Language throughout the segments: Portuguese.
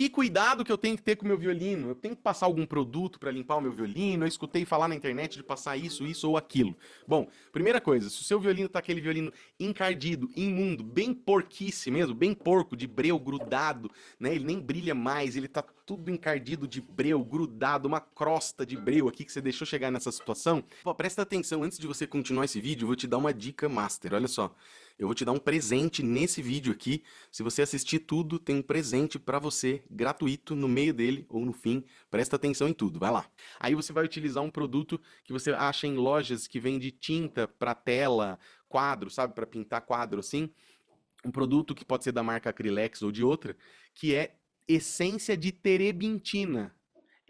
que cuidado que eu tenho que ter com o meu violino? Eu tenho que passar algum produto para limpar o meu violino? Eu escutei falar na internet de passar isso, isso ou aquilo. Bom, primeira coisa, se o seu violino tá aquele violino encardido, imundo, bem porquice mesmo, bem porco, de breu grudado, né? Ele nem brilha mais, ele tá tudo encardido de breu, grudado, uma crosta de breu aqui que você deixou chegar nessa situação. Pô, presta atenção, antes de você continuar esse vídeo, eu vou te dar uma dica master, olha só. Eu vou te dar um presente nesse vídeo aqui. Se você assistir tudo, tem um presente para você, gratuito, no meio dele ou no fim. Presta atenção em tudo, vai lá. Aí você vai utilizar um produto que você acha em lojas que vende tinta para tela, quadro, sabe, para pintar quadro assim. Um produto que pode ser da marca Acrylex ou de outra, que é essência de terebintina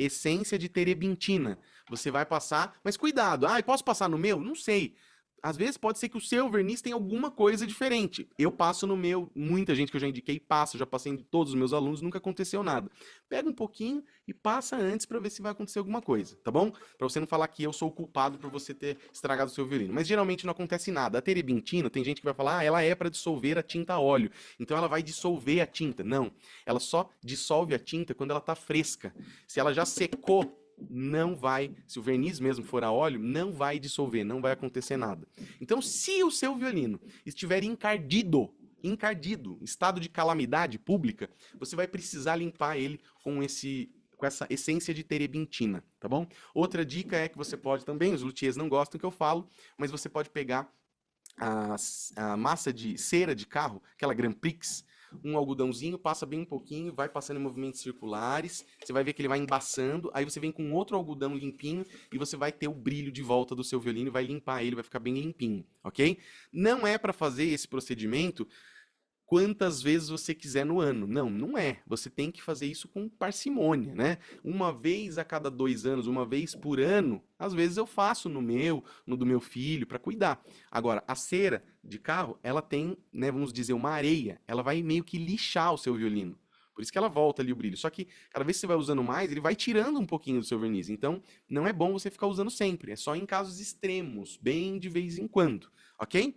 essência de terebintina. Você vai passar, mas cuidado. Ah, posso passar no meu? Não sei. Às vezes pode ser que o seu verniz tenha alguma coisa diferente. Eu passo no meu, muita gente que eu já indiquei passa, já passei em todos os meus alunos, nunca aconteceu nada. Pega um pouquinho e passa antes para ver se vai acontecer alguma coisa, tá bom? Para você não falar que eu sou o culpado por você ter estragado o seu violino. Mas geralmente não acontece nada. A terebintina, tem gente que vai falar, ah, ela é para dissolver a tinta a óleo, então ela vai dissolver a tinta. Não, ela só dissolve a tinta quando ela está fresca. Se ela já secou não vai, se o verniz mesmo for a óleo, não vai dissolver, não vai acontecer nada. Então, se o seu violino estiver encardido, encardido, estado de calamidade pública, você vai precisar limpar ele com esse com essa essência de terebintina, tá bom? Outra dica é que você pode também, os luthiers não gostam que eu falo, mas você pode pegar a, a massa de cera de carro, aquela Grand Prix, um algodãozinho, passa bem um pouquinho, vai passando em movimentos circulares, você vai ver que ele vai embaçando, aí você vem com outro algodão limpinho e você vai ter o brilho de volta do seu violino, vai limpar ele, vai ficar bem limpinho, ok? Não é para fazer esse procedimento quantas vezes você quiser no ano. Não, não é. Você tem que fazer isso com parcimônia, né? Uma vez a cada dois anos, uma vez por ano, às vezes eu faço no meu, no do meu filho, para cuidar. Agora, a cera de carro, ela tem, né, vamos dizer, uma areia. Ela vai meio que lixar o seu violino. Por isso que ela volta ali o brilho. Só que cada vez que você vai usando mais, ele vai tirando um pouquinho do seu verniz. Então, não é bom você ficar usando sempre. É só em casos extremos, bem de vez em quando, ok?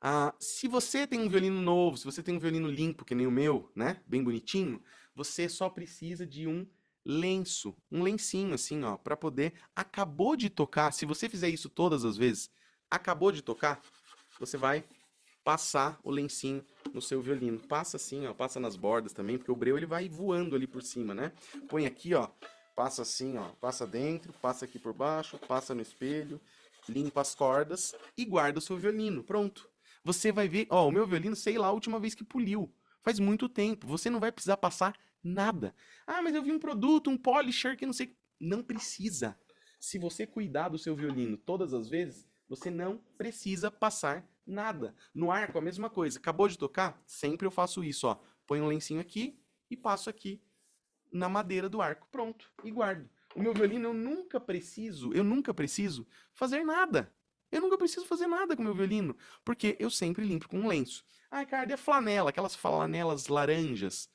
Ah, se você tem um violino novo, se você tem um violino limpo, que nem o meu, né? Bem bonitinho, você só precisa de um lenço, um lencinho assim, ó, para poder acabou de tocar. Se você fizer isso todas as vezes, acabou de tocar, você vai passar o lencinho no seu violino. Passa assim, ó, passa nas bordas também, porque o breu ele vai voando ali por cima, né? Põe aqui, ó, passa assim, ó, passa dentro, passa aqui por baixo, passa no espelho, limpa as cordas e guarda o seu violino. Pronto. Você vai ver, ó, o meu violino, sei lá, a última vez que puliu. Faz muito tempo. Você não vai precisar passar nada. Ah, mas eu vi um produto, um polisher que não sei. Não precisa. Se você cuidar do seu violino todas as vezes, você não precisa passar nada. No arco, a mesma coisa. Acabou de tocar? Sempre eu faço isso, ó. Põe um lencinho aqui e passo aqui na madeira do arco. Pronto. E guardo. O meu violino eu nunca preciso, eu nunca preciso fazer nada. Eu nunca preciso fazer nada com meu violino, porque eu sempre limpo com um lenço. Ah, Ricardo, é flanela, aquelas flanelas laranjas.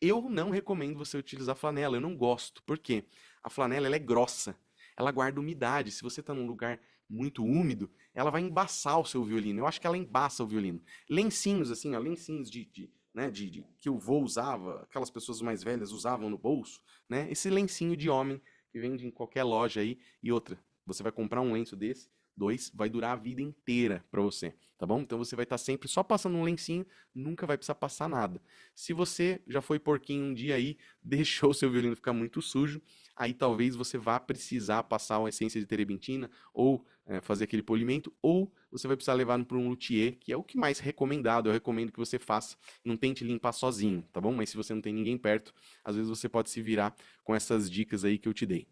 Eu não recomendo você utilizar flanela, eu não gosto. Por quê? A flanela é grossa, ela guarda umidade. Se você está num lugar muito úmido, ela vai embaçar o seu violino. Eu acho que ela embaça o violino. Lencinhos, assim, ó, lencinhos de, de né, de, de, que o vô usava, aquelas pessoas mais velhas usavam no bolso, né? Esse lencinho de homem que vende em qualquer loja aí e outra. Você vai comprar um lenço desse, dois vai durar a vida inteira para você, tá bom? Então você vai estar tá sempre só passando um lencinho, nunca vai precisar passar nada. Se você já foi porquinho um dia aí, deixou o seu violino ficar muito sujo, aí talvez você vá precisar passar uma essência de terebintina ou é, fazer aquele polimento, ou você vai precisar levar para um luthier, que é o que mais recomendado. Eu recomendo que você faça, não tente limpar sozinho, tá bom? Mas se você não tem ninguém perto, às vezes você pode se virar com essas dicas aí que eu te dei.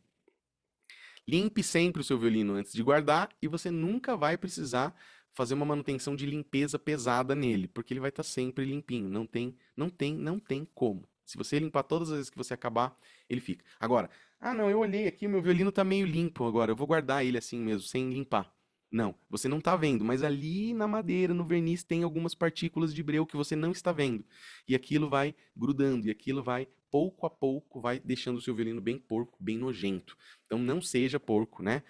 Limpe sempre o seu violino antes de guardar e você nunca vai precisar fazer uma manutenção de limpeza pesada nele, porque ele vai estar tá sempre limpinho. Não tem, não tem, não tem como. Se você limpar todas as vezes que você acabar, ele fica. Agora, ah não, eu olhei aqui, meu violino está meio limpo agora, eu vou guardar ele assim mesmo, sem limpar. Não, você não está vendo, mas ali na madeira, no verniz, tem algumas partículas de breu que você não está vendo. E aquilo vai grudando, e aquilo vai pouco a pouco vai deixando o seu violino bem porco, bem nojento. Então não seja porco, né?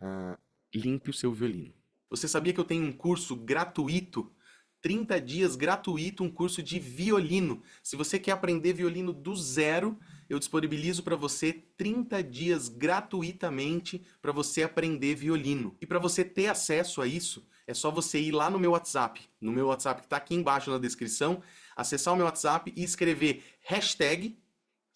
Uh, limpe o seu violino. Você sabia que eu tenho um curso gratuito 30 dias gratuito, um curso de violino. Se você quer aprender violino do zero, eu disponibilizo para você 30 dias gratuitamente para você aprender violino. E para você ter acesso a isso, é só você ir lá no meu WhatsApp, no meu WhatsApp que está aqui embaixo na descrição, acessar o meu WhatsApp e escrever hashtag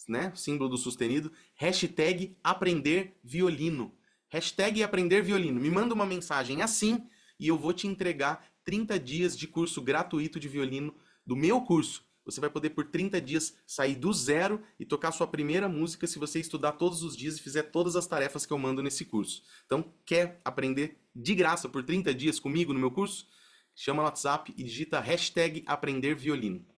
né, símbolo do sustenido, hashtag aprender violino. Hashtag aprender violino. Me manda uma mensagem assim e eu vou te entregar 30 dias de curso gratuito de violino do meu curso. Você vai poder por 30 dias sair do zero e tocar sua primeira música se você estudar todos os dias e fizer todas as tarefas que eu mando nesse curso. Então, quer aprender de graça por 30 dias comigo no meu curso? Chama no WhatsApp e digita hashtag aprender violino.